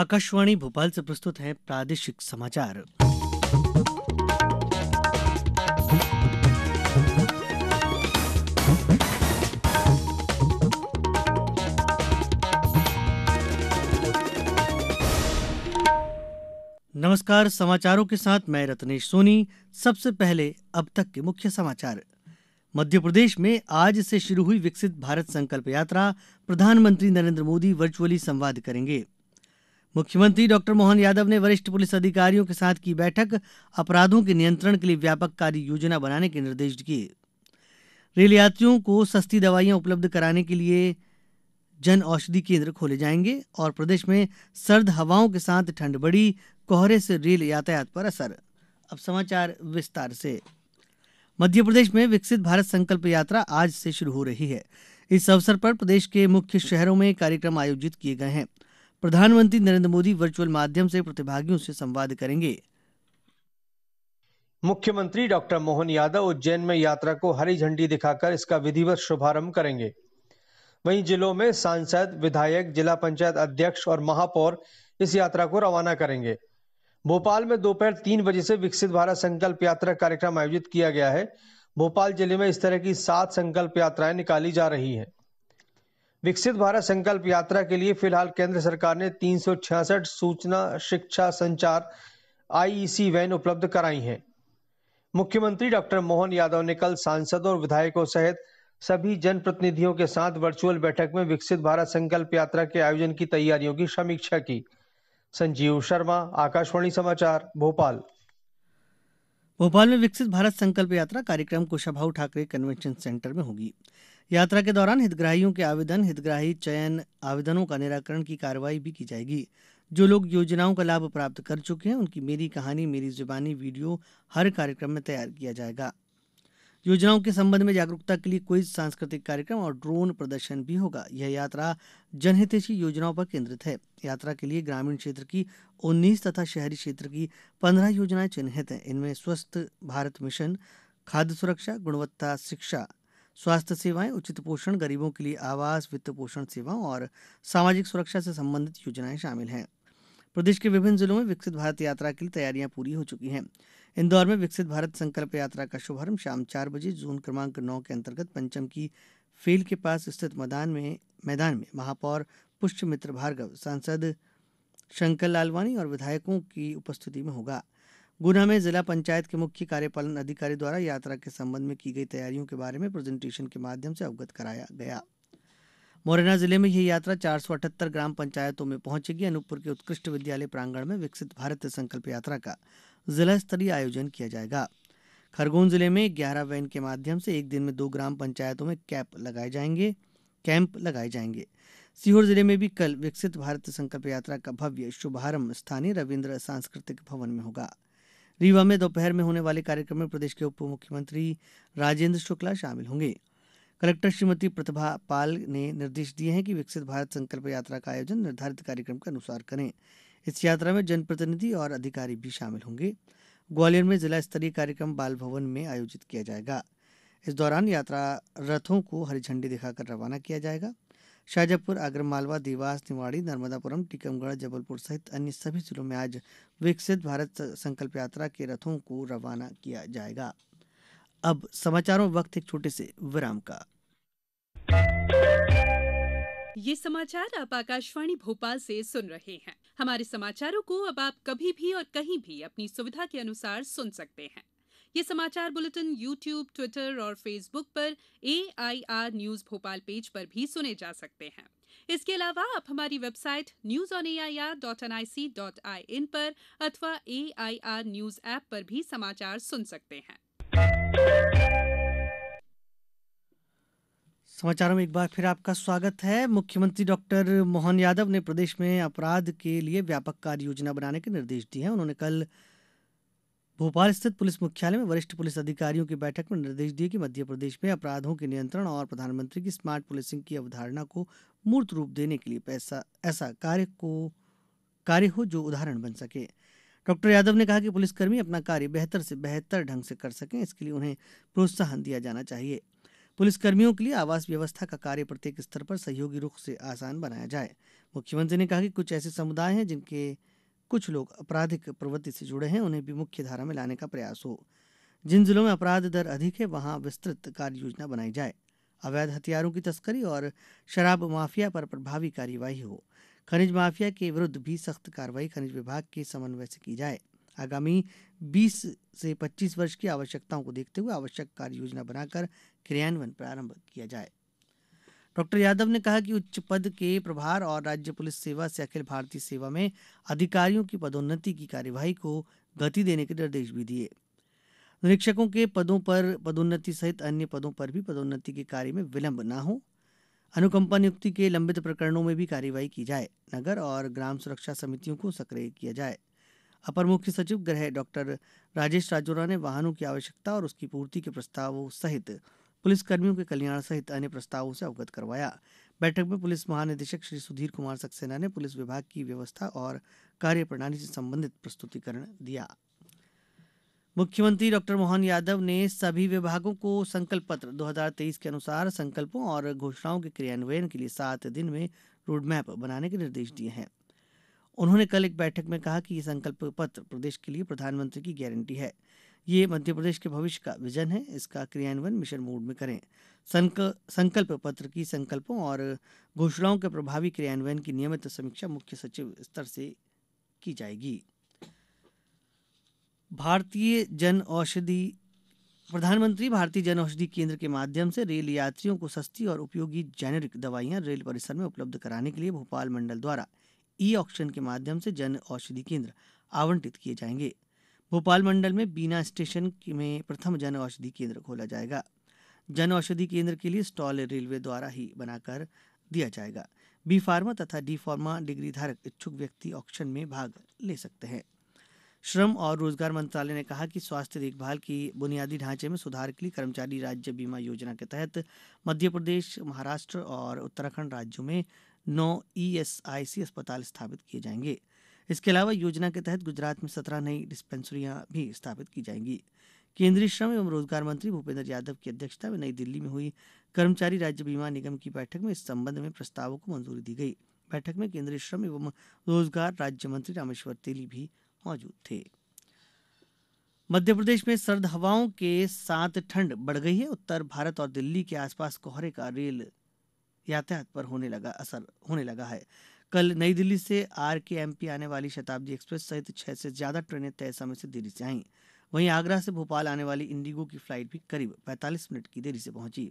आकाशवाणी भोपाल से प्रस्तुत है प्रादेशिक समाचार नमस्कार समाचारों के साथ मैं रत्नेश सोनी सबसे पहले अब तक के मुख्य समाचार मध्य प्रदेश में आज से शुरू हुई विकसित भारत संकल्प यात्रा प्रधानमंत्री नरेंद्र मोदी वर्चुअली संवाद करेंगे मुख्यमंत्री डॉक्टर मोहन यादव ने वरिष्ठ पुलिस अधिकारियों के साथ की बैठक अपराधों के नियंत्रण के लिए व्यापक कार्य योजना बनाने के निर्देश दिए रेल यात्रियों को सस्ती दवाइयां उपलब्ध कराने के लिए जन औषधि केंद्र खोले जाएंगे और प्रदेश में सर्द हवाओं के साथ ठंड बढ़ी कोहरे से रेल यातायात पर असर अब समाचार विस्तार से मध्य प्रदेश में विकसित भारत संकल्प यात्रा आज से शुरू हो रही है इस अवसर पर प्रदेश के मुख्य शहरों में कार्यक्रम आयोजित किए गए हैं प्रधानमंत्री नरेंद्र मोदी वर्चुअल माध्यम से प्रतिभागियों से संवाद करेंगे मुख्यमंत्री डॉक्टर मोहन यादव उज्जैन में यात्रा को हरी झंडी दिखाकर इसका विधिवत शुभारंभ करेंगे वहीं जिलों में सांसद विधायक जिला पंचायत अध्यक्ष और महापौर इस यात्रा को रवाना करेंगे भोपाल में दोपहर तीन बजे से विकसित भारत संकल्प यात्रा कार्यक्रम आयोजित किया गया है भोपाल जिले में इस तरह की सात संकल्प यात्राएं निकाली जा रही हैं विकसित भारत संकल्प यात्रा के लिए फिलहाल केंद्र सरकार ने तीन सूचना शिक्षा संचार आईईसी वैन उपलब्ध कराई है मुख्यमंत्री डॉक्टर मोहन यादव ने कल सांसदों और विधायकों सहित सभी जनप्रतिनिधियों के साथ वर्चुअल बैठक में विकसित भारत संकल्प यात्रा के आयोजन की तैयारियों की समीक्षा की संजीव शर्मा आकाशवाणी समाचार भोपाल भोपाल में विकसित भारत संकल्प यात्रा कार्यक्रम कुशाभा ठाकरे कन्वेंशन सेंटर में होगी यात्रा के दौरान हितग्राहियों के आवेदन हितग्राही चयन आवेदनों का निराकरण की कार्यवाही भी की जाएगी जो लोग योजनाओं का लाभ प्राप्त कर चुके हैं उनकी मेरी कहानी मेरी जुबानी वीडियो हर कार्यक्रम में तैयार किया जाएगा योजनाओं के संबंध में जागरूकता के लिए कोई सांस्कृतिक कार्यक्रम और ड्रोन प्रदर्शन भी होगा यह यात्रा जनहितैषी योजनाओं पर केंद्रित है यात्रा के लिए ग्रामीण क्षेत्र की 19 तथा शहरी क्षेत्र की 15 योजनाएं चिन्हित हैं इनमें स्वस्थ भारत मिशन खाद्य सुरक्षा गुणवत्ता शिक्षा स्वास्थ्य सेवाएं उचित पोषण गरीबों के लिए आवास वित्त पोषण सेवाओं और सामाजिक सुरक्षा से संबंधित योजनाएं शामिल हैं प्रदेश के विभिन्न जिलों में विकसित भारत यात्रा के लिए तैयारियां पूरी हो चुकी हैं इंदौर में विकसित भारत संकल्प यात्रा का शुभारंभ शाम चार बजे जोन क्रमांक नौ के अंतर्गत पंचम की फेल के पास स्थित मैदान में मैदान में महापौर पुष्प मित्र भार्गव सांसद शंकर लालवानी और विधायकों की उपस्थिति में होगा गुना में जिला पंचायत के मुख्य कार्यपालन अधिकारी द्वारा यात्रा के संबंध में की गई तैयारियों के बारे में प्रेजेंटेशन के माध्यम से अवगत कराया गया मुरैना जिले में यह यात्रा चार ग्राम पंचायतों में पहुंचेगी अनूपपुर के उत्कृष्ट विद्यालय प्रांगण में विकसित भारत संकल्प यात्रा का जिला स्तरीय आयोजन किया जाएगा खरगोन जिले में ग्यारह वैन के माध्यम से एक दिन में दो ग्राम पंचायतों में कैंप लगाए जाएंगे कैंप लगाए जाएंगे सीहोर जिले में भी कल विकसित भारत संकल्प यात्रा का भव्य शुभारंभ स्थानीय रविन्द्र सांस्कृतिक भवन में होगा रीवा में दोपहर में होने वाले कार्यक्रम में प्रदेश के उप मुख्यमंत्री राजेंद्र शुक्ला शामिल होंगे कलेक्टर श्रीमती प्रतिभा पाल ने निर्देश दिए हैं कि विकसित भारत संकल्प यात्रा का आयोजन निर्धारित कार्यक्रम के अनुसार करें इस यात्रा में जनप्रतिनिधि और अधिकारी भी शामिल होंगे ग्वालियर में जिला स्तरीय कार्यक्रम बाल भवन में आयोजित किया जाएगा इस दौरान यात्रा रथों को हरी झंडी दिखाकर रवाना किया जाएगा शाजापुर आगरमालवा देवास निवाड़ी नर्मदापुरम टीकमगढ़ जबलपुर सहित अन्य सभी जिलों में आज विकसित भारत संकल्प यात्रा के रथों को रवाना किया जाएगा अब समाचारों वक्त एक छोटे से विराम का ये समाचार आप आकाशवाणी भोपाल से सुन रहे हैं हमारे समाचारों को अब आप कभी भी और कहीं भी अपनी सुविधा के अनुसार सुन सकते हैं ये समाचार बुलेटिन यू ट्यूब ट्विटर और फेसबुक पर एआईआर न्यूज भोपाल पेज पर भी सुने जा सकते हैं इसके अलावा आप हमारी website news on A I R dot N I C dot I in पर अथवा A I R news app पर भी समाचार सुन सकते हैं समाचारों में एक बार फिर आपका स्वागत है मुख्यमंत्री डॉक्टर मोहन यादव ने प्रदेश में अपराध के लिए व्यापक कार्य योजना बनाने के निर्देश दिए हैं उन्होंने कल भोपाल स्थित पुलिस मुख्यालय में वरिष्ठ पुलिस अधिकारियों की बैठक में निर्देश दिए कि मध्य प्रदेश में अपराधों के नियंत्रण और प्रधानमंत्री की स्मार्ट पुलिसिंग की अवधारणा को मूर्त रूप देने के लिए ऐसा कार्य को कार्य हो जो उदाहरण बन सके डॉक्टर यादव ने कहा कि पुलिसकर्मी अपना कार्य बेहतर से बेहतर ढंग से कर सकें इसके लिए उन्हें प्रोत्साहन दिया जाना चाहिए पुलिसकर्मियों के लिए आवास व्यवस्था का कार्य प्रत्येक स्तर पर सहयोगी रुख से आसान बनाया जाए मुख्यमंत्री ने कहा कि कुछ ऐसे समुदाय हैं जिनके कुछ लोग आपराधिक प्रवृत्ति से जुड़े हैं उन्हें भी मुख्य धारा में लाने का प्रयास हो जिन जिलों में अपराध दर अधिक है वहां विस्तृत कार्य योजना बनाई जाए अवैध हथियारों की तस्करी और शराब माफिया पर प्रभावी कार्यवाही हो खनिज माफिया के विरुद्ध भी सख्त कार्रवाई खनिज विभाग के समन्वय से की जाए आगामी 20 से 25 वर्ष की आवश्यकताओं को देखते हुए आवश्यक कार्य योजना बनाकर क्रियान्वयन प्रारंभ किया जाए डॉक्टर यादव ने कहा कि उच्च पद के प्रभार और राज्य पुलिस सेवा से अखिल भारतीय सेवा में अधिकारियों की पदोन्नति की कार्यवाही को गति देने के निर्देश भी दिए निरीक्षकों के पदों पर पदोन्नति सहित अन्य पदों पर भी पदोन्नति के कार्य में विलंब न हो अनुकंपा नियुक्ति के लंबित प्रकरणों में भी कार्यवाही की जाए नगर और ग्राम सुरक्षा समितियों को सक्रिय किया जाए अपर मुख्य सचिव गृह डॉक्टर राजेश राजोरा ने वाहनों की आवश्यकता और उसकी पूर्ति के प्रस्तावों सहित पुलिसकर्मियों के कल्याण सहित अन्य प्रस्तावों से अवगत करवाया बैठक में पुलिस महानिदेशक श्री सुधीर कुमार सक्सेना ने पुलिस विभाग की व्यवस्था और कार्यप्रणाली से संबंधित प्रस्तुतिकरण दिया मुख्यमंत्री डॉक्टर मोहन यादव ने सभी विभागों को संकल्प पत्र 2023 के अनुसार संकल्पों और घोषणाओं के क्रियान्वयन के लिए सात दिन में रोडमैप बनाने के निर्देश दिए हैं उन्होंने कल एक बैठक में कहा कि ये संकल्प पत्र प्रदेश के लिए प्रधानमंत्री की गारंटी है मध्य मध्यप्रदेश के भविष्य का विजन है इसका क्रियान्वयन मिशन मोड में करें संकल्प पत्र की संकल्पों और घोषणाओं के प्रभावी क्रियान्वयन की नियमित समीक्षा मुख्य सचिव स्तर से की जाएगी भारतीय जन औषधि प्रधानमंत्री भारतीय जन औषधि केंद्र के माध्यम से रेल यात्रियों को सस्ती और उपयोगी जेनेरिक दवाइयां रेल परिसर में उपलब्ध कराने के लिए भोपाल मंडल द्वारा ई ऑक्शन के माध्यम से जन औषधि केंद्र आवंटित किए जाएंगे भोपाल मंडल में बीना स्टेशन में प्रथम जन औषधि केंद्र खोला जाएगा जन औषधि केंद्र के लिए स्टॉल रेलवे द्वारा ही बनाकर दिया जाएगा बी फार्मा तथा डी फार्मा डिग्री धारक इच्छुक व्यक्ति ऑक्शन में भाग ले सकते हैं श्रम और रोजगार मंत्रालय ने कहा कि स्वास्थ्य देखभाल की बुनियादी ढांचे में सुधार के लिए कर्मचारी राज्य बीमा योजना के तहत मध्य प्रदेश महाराष्ट्र और उत्तराखंड राज्यों में नौ ईएसआईसी अस्पताल स्थापित किए जाएंगे इसके अलावा योजना के तहत गुजरात में सत्रह नई डिस्पेंसरियां भी स्थापित की जाएंगी केंद्रीय श्रम एवं रोजगार मंत्री भूपेंद्र यादव की अध्यक्षता में नई दिल्ली में हुई कर्मचारी राज्य बीमा निगम की बैठक में इस संबंध में प्रस्तावों को मंजूरी दी गई बैठक में केंद्रीय श्रम एवं रोजगार राज्य मंत्री रामेश्वर तेली भी मौजूद थे मध्य प्रदेश में सर्द हवाओं के साथ ठंड बढ़ गई है उत्तर भारत और दिल्ली के आसपास कोहरे का रेल यातायात पर होने लगा असर होने लगा है कल नई दिल्ली से आर के एम पी आने वाली शताब्दी एक्सप्रेस सहित छह से ज्यादा ट्रेनें तय समय से देरी से आईं वहीं आगरा से भोपाल आने वाली इंडिगो की फ्लाइट भी करीब 45 मिनट की देरी से पहुंची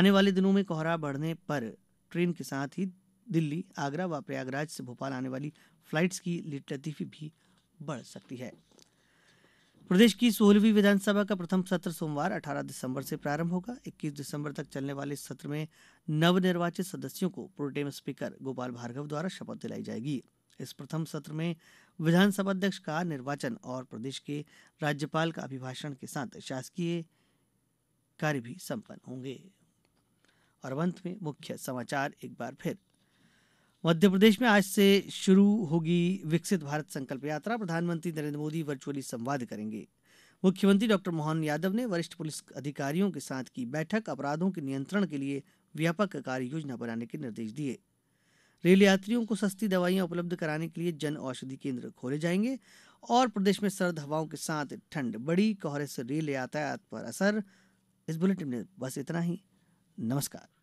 आने वाले दिनों में कोहरा बढ़ने पर ट्रेन के साथ ही दिल्ली आगरा व प्रयागराज से भोपाल आने वाली फ्लाइट्स की लतीफी भी बढ़ सकती है प्रदेश की सोलहवीं विधानसभा का प्रथम सत्र सोमवार 18 दिसंबर से प्रारंभ होगा 21 दिसंबर तक चलने वाले इस सत्र में नवनिर्वाचित सदस्यों को प्रोटेम स्पीकर गोपाल भार्गव द्वारा शपथ दिलाई जाएगी इस प्रथम सत्र में विधानसभा अध्यक्ष का निर्वाचन और प्रदेश के राज्यपाल का अभिभाषण के साथ शासकीय कार्य भी संपन्न होंगे और अंत में मुख्य समाचार एक बार फिर मध्य प्रदेश में आज से शुरू होगी विकसित भारत संकल्प यात्रा प्रधानमंत्री नरेंद्र मोदी वर्चुअली संवाद करेंगे मुख्यमंत्री डॉक्टर मोहन यादव ने वरिष्ठ पुलिस अधिकारियों के साथ की बैठक अपराधों के नियंत्रण के लिए व्यापक कार्य योजना बनाने के निर्देश दिए रेल यात्रियों को सस्ती दवाइयां उपलब्ध कराने के लिए जन औषधि केंद्र खोले जाएंगे और प्रदेश में सर्द हवाओं के साथ ठंड बड़ी कोहरे से रेल यातायात पर असर इस बुलेटिन में बस इतना ही नमस्कार